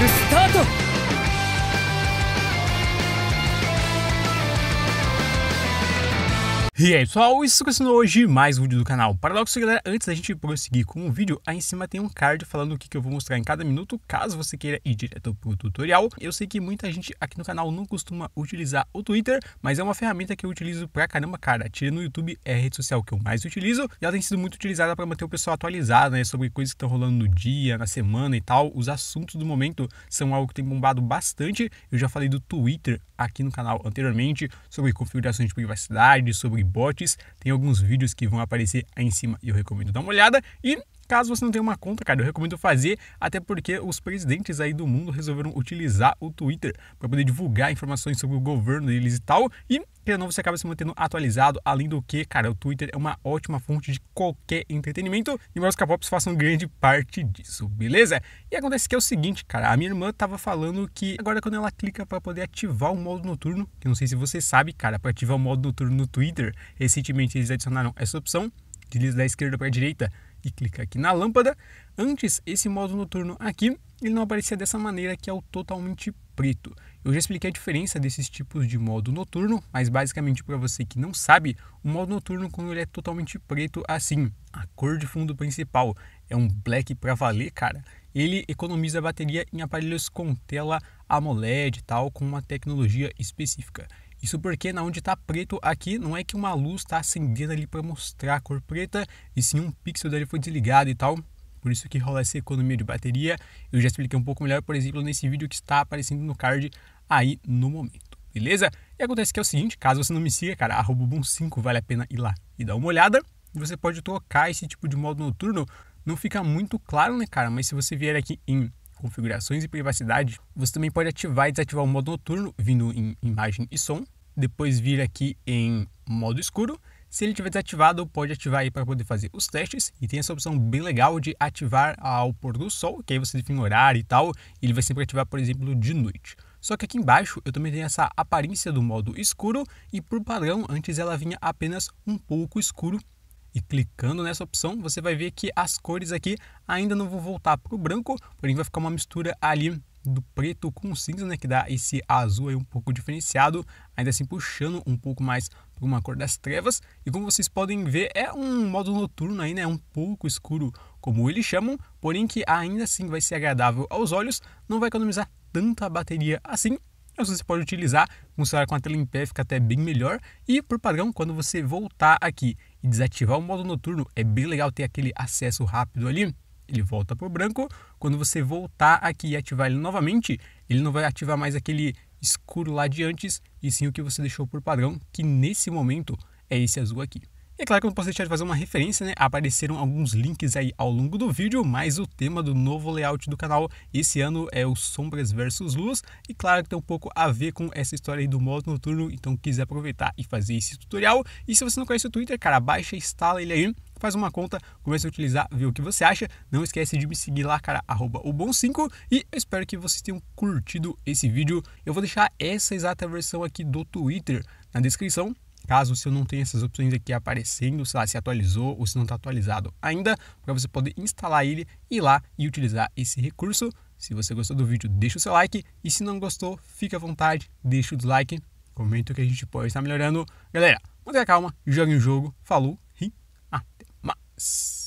クスタート E aí é pessoal, isso acontecendo é hoje mais um vídeo do canal Paradoxo galera, antes da gente prosseguir com o vídeo Aí em cima tem um card falando o que, que eu vou mostrar em cada minuto Caso você queira ir direto pro tutorial Eu sei que muita gente aqui no canal não costuma utilizar o Twitter Mas é uma ferramenta que eu utilizo pra caramba, cara Tira no YouTube, é a rede social que eu mais utilizo E ela tem sido muito utilizada pra manter o pessoal atualizado, né Sobre coisas que estão rolando no dia, na semana e tal Os assuntos do momento são algo que tem bombado bastante Eu já falei do Twitter aqui no canal anteriormente Sobre configurações de privacidade, sobre bots. Tem alguns vídeos que vão aparecer aí em cima e eu recomendo dar uma olhada. E Caso você não tenha uma conta, cara, eu recomendo fazer, até porque os presidentes aí do mundo resolveram utilizar o Twitter para poder divulgar informações sobre o governo deles e tal. E querendo você acaba se mantendo atualizado. Além do que, cara, o Twitter é uma ótima fonte de qualquer entretenimento e os K-Pops façam grande parte disso, beleza? E acontece que é o seguinte, cara, a minha irmã tava falando que agora quando ela clica para poder ativar o modo noturno, que não sei se você sabe, cara, para ativar o modo noturno no Twitter, recentemente eles adicionaram essa opção, desliza da esquerda para a direita e clica aqui na lâmpada. Antes, esse modo noturno aqui, ele não aparecia dessa maneira que é o totalmente preto. Eu já expliquei a diferença desses tipos de modo noturno, mas basicamente para você que não sabe, o modo noturno quando ele é totalmente preto assim, a cor de fundo principal é um black para valer, cara. Ele economiza bateria em aparelhos com tela AMOLED e tal, com uma tecnologia específica. Isso porque na onde está preto aqui não é que uma luz está acendendo ali para mostrar a cor preta e sim um pixel dele foi desligado e tal. Por isso que rola essa economia de bateria. Eu já expliquei um pouco melhor, por exemplo, nesse vídeo que está aparecendo no card aí no momento. Beleza? E acontece que é o seguinte, caso você não me siga, cara, arroba 5 vale a pena ir lá e dar uma olhada. Você pode tocar esse tipo de modo noturno. Não fica muito claro, né, cara? Mas se você vier aqui em configurações e privacidade, você também pode ativar e desativar o modo noturno, vindo em imagem e som. Depois vir aqui em modo escuro. Se ele estiver desativado, pode ativar aí para poder fazer os testes. E tem essa opção bem legal de ativar ao pôr do sol, que aí você define o horário e tal. E ele vai sempre ativar, por exemplo, de noite. Só que aqui embaixo eu também tenho essa aparência do modo escuro e por padrão antes ela vinha apenas um pouco escuro e clicando nessa opção, você vai ver que as cores aqui ainda não vão voltar para o branco, porém vai ficar uma mistura ali do preto com cinza, né, que dá esse azul aí um pouco diferenciado, ainda assim puxando um pouco mais para uma cor das trevas. E como vocês podem ver, é um modo noturno aí, né, um pouco escuro, como eles chamam, porém que ainda assim vai ser agradável aos olhos, não vai economizar tanto a bateria assim. Mas você pode utilizar, funcionar com a tela em pé fica até bem melhor. E por padrão, quando você voltar aqui e desativar o modo noturno, é bem legal ter aquele acesso rápido ali. Ele volta para o branco. Quando você voltar aqui e ativar ele novamente, ele não vai ativar mais aquele escuro lá de antes, e sim o que você deixou por padrão, que nesse momento é esse azul aqui. E é claro que eu não posso deixar de fazer uma referência, né? Apareceram alguns links aí ao longo do vídeo, mas o tema do novo layout do canal esse ano é o sombras versus luz, e claro que tem um pouco a ver com essa história aí do modo noturno, então quiser aproveitar e fazer esse tutorial. E se você não conhece o Twitter, cara, baixa e instala ele aí, faz uma conta, começa a utilizar, vê o que você acha. Não esquece de me seguir lá, cara, arroba o bom5 e eu espero que vocês tenham curtido esse vídeo. Eu vou deixar essa exata versão aqui do Twitter na descrição Caso você não tenha essas opções aqui aparecendo, sei lá, se atualizou ou se não está atualizado ainda, para você poder instalar ele, ir lá e utilizar esse recurso. Se você gostou do vídeo, deixa o seu like. E se não gostou, fica à vontade, deixa o dislike, comenta o que a gente pode estar melhorando. Galera, a calma, jogue o jogo, falou e até mais.